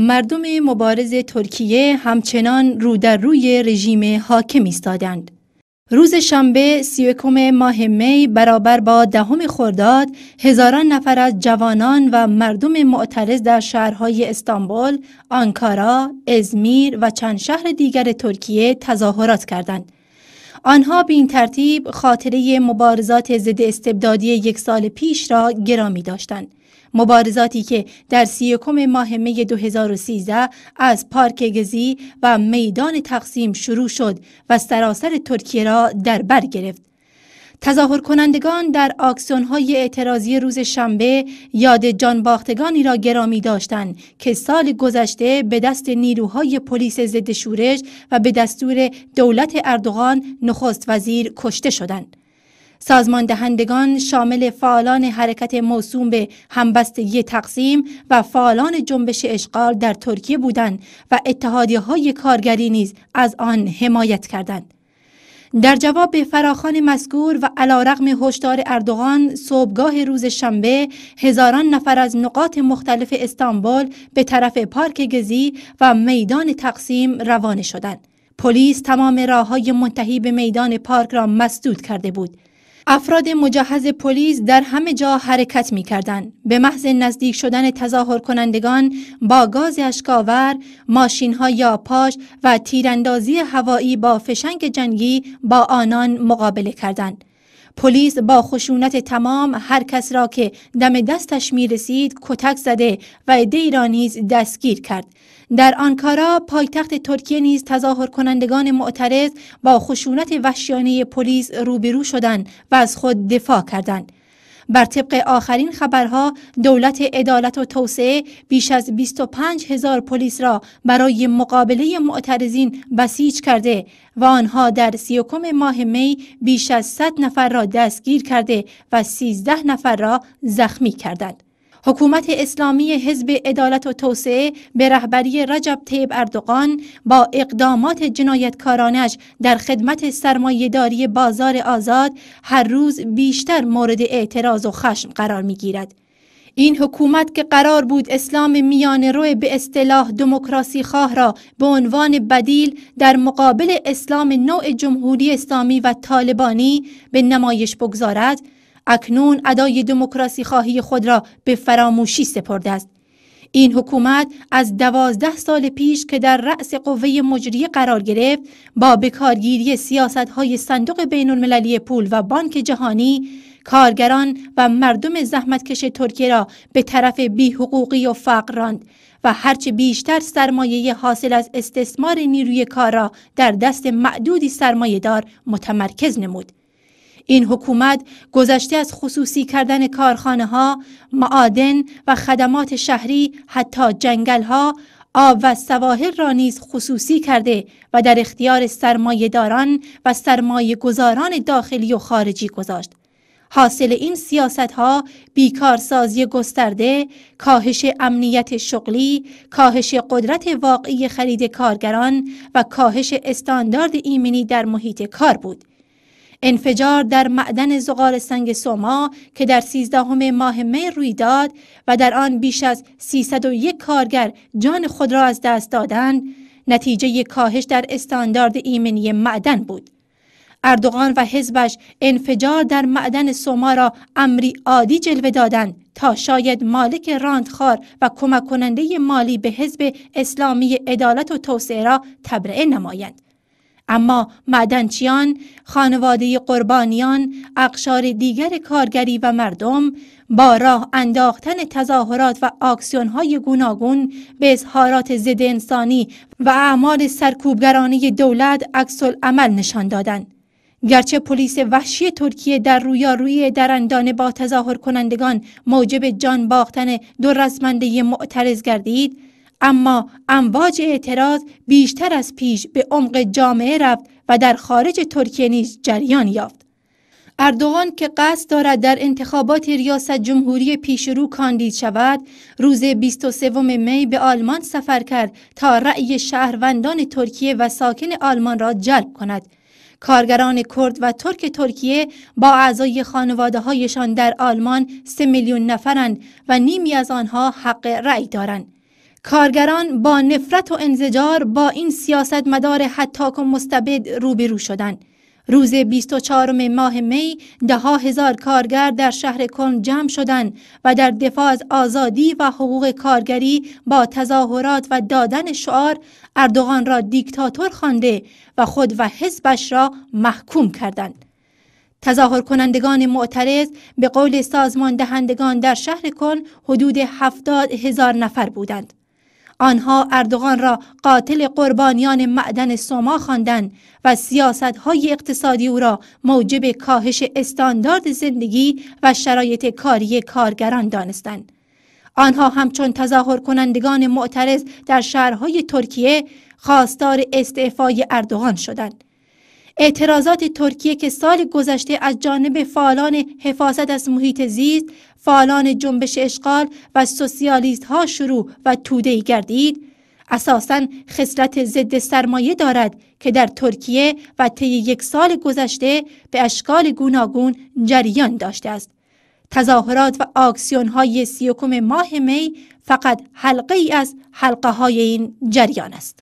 مردم مبارز ترکیه همچنان رو در روی رژیم حاکم ایستادند. روز شنبه 31 ماه می برابر با دهم خرداد هزاران نفر از جوانان و مردم معترض در شهرهای استانبول، آنکارا، ازمیر و چند شهر دیگر ترکیه تظاهرات کردند. آنها به این ترتیب خاطره مبارزات ضد استبدادی یک سال پیش را گرامی داشتند. مبارزاتی که در سیکم ماه می 2013 از پارک گزی و میدان تقسیم شروع شد و سراسر ترکیه را در بر گرفت. تظاهر کنندگان در آکسون های اعتراضی روز شنبه یاد جانباختگانی را گرامی داشتند که سال گذشته به دست نیروهای پلیس ضد شورش و به دستور دولت اردوغان نخست وزیر کشته شدند. سازماندهندگان شامل فعالان حرکت موسوم به همبستگی تقسیم و فعالان جنبش اشغال در ترکیه بودند و اتحادیه های کارگری نیز از آن حمایت کردند. در جواب به فراخان مسکور و رقم هشدار اردوغان صبحگاه روز شنبه هزاران نفر از نقاط مختلف استانبول به طرف پارک گزی و میدان تقسیم روانه شدند پلیس تمام راه های منتهی به میدان پارک را مسدود کرده بود افراد مجهز پلیس در همه جا حرکت می کردن. به محض نزدیک شدن تظاهر کنندگان با گاز اشکاور، ماشین ها یا پاش و تیراندازی هوایی با فشنگ جنگی با آنان مقابله کردند. پلیس با خشونت تمام هر کس را که دم دستش می رسید کتک زده و عده را نیز دستگیر کرد در آنکارا پایتخت ترکیه نیز تظاهر کنندگان معترض با خشونت وحشیانه پلیس روبرو شدند و از خود دفاع کردند بر طبق آخرین خبرها دولت عدالت و توسعه بیش از 25 هزار پلیس را برای مقابله معترضین بسیج کرده و آنها در سیوکم ماه می بیش از 100 نفر را دستگیر کرده و 13 نفر را زخمی کردند. حکومت اسلامی حزب عدالت و توسعه به رهبری رجب طیب اردوغان با اقدامات جنایتکارانش در خدمت سرمایهداری بازار آزاد هر روز بیشتر مورد اعتراض و خشم قرار می گیرد. این حکومت که قرار بود اسلام میان روی به اصطلاح دموکراسی خواه را به عنوان بدیل در مقابل اسلام نوع جمهوری اسلامی و طالبانی به نمایش بگذارد، اکنون ادای دموکراسی خواهی خود را به فراموشی سپرده است این حکومت از دوازده سال پیش که در رأس قوه مجریه قرار گرفت با بکارگیری سیاست های صندوق بین المللی پول و بانک جهانی کارگران و مردم زحمتکش ترکیه را به طرف بیحقوقی و فقر راند و هرچه بیشتر سرمایه حاصل از استثمار نیروی کار را در دست معدودی دار متمرکز نمود. این حکومت گذشته از خصوصی کردن کارخانه ها، معادن و خدمات شهری حتی جنگل ها، آب و سواحل را نیز خصوصی کرده و در اختیار سرمایه داران و سرمایه گذاران داخلی و خارجی گذاشت. حاصل این سیاست ها بیکارسازی گسترده، کاهش امنیت شغلی، کاهش قدرت واقعی خرید کارگران و کاهش استاندارد ایمنی در محیط کار بود. انفجار در معدن زغال سنگ سوما که در 13 ماه می روی داد و در آن بیش از 301 کارگر جان خود را از دست دادند نتیجه کاهش در استاندارد ایمنی معدن بود اردوغان و حزبش انفجار در معدن سوما را امری عادی جلوه دادند تا شاید مالک راندخار و کمک کننده مالی به حزب اسلامی عدالت و توسعه را تبرئه نمایند اما معدنچیان، خانواده قربانیان، اقشار دیگر کارگری و مردم با راه انداختن تظاهرات و های گوناگون به اظهارات ضد انسانی و اعمال سرکوبگرانه دولت عکس عمل نشان دادند. گرچه پلیس وحشی ترکیه در رویارویی درندانه با تظاهر کنندگان موجب جان باختن دو رزمنده معترض گردید اما امواج اعتراض بیشتر از پیش به عمق جامعه رفت و در خارج ترکیه نیز جریان یافت اردوغان که قصد دارد در انتخابات ریاست جمهوری پیشرو کاندید شود روز 23 می به آلمان سفر کرد تا رأی شهروندان ترکیه و ساکن آلمان را جلب کند کارگران کرد و ترک ترکیه با اعضای خانواده هایشان در آلمان 3 میلیون نفرند و نیمی از آنها حق رأی دارند کارگران با نفرت و انزجار با این سیاست مدار حتاک و مستبد روبرو شدند. روز 24 ماه می ده هزار کارگر در شهر کن جمع شدند و در دفاع از آزادی و حقوق کارگری با تظاهرات و دادن شعار اردوغان را دیکتاتور خوانده و خود و حزبش را محکوم کردند. تظاهر کنندگان معترض به قول سازمان دهندگان در شهر کن حدود 70 هزار نفر بودند. آنها اردوغان را قاتل قربانیان معدن سوما خواندند و سیاست های اقتصادی او را موجب کاهش استاندارد زندگی و شرایط کاری کارگران دانستند. آنها همچون تظاهر کنندگان معترض در شهرهای ترکیه خواستار استعفای اردوغان شدند. اعتراضات ترکیه که سال گذشته از جانب فعالان حفاظت از محیط زیست، فعالان جنبش اشغال و سوسیالیست ها شروع و تودهی گردید، اساساً خصلت ضد سرمایه دارد که در ترکیه و طی یک سال گذشته به اشکال گوناگون جریان داشته است. تظاهرات و آکسیون های سیوکم ماه می فقط حلقه ای از حلقه های این جریان است.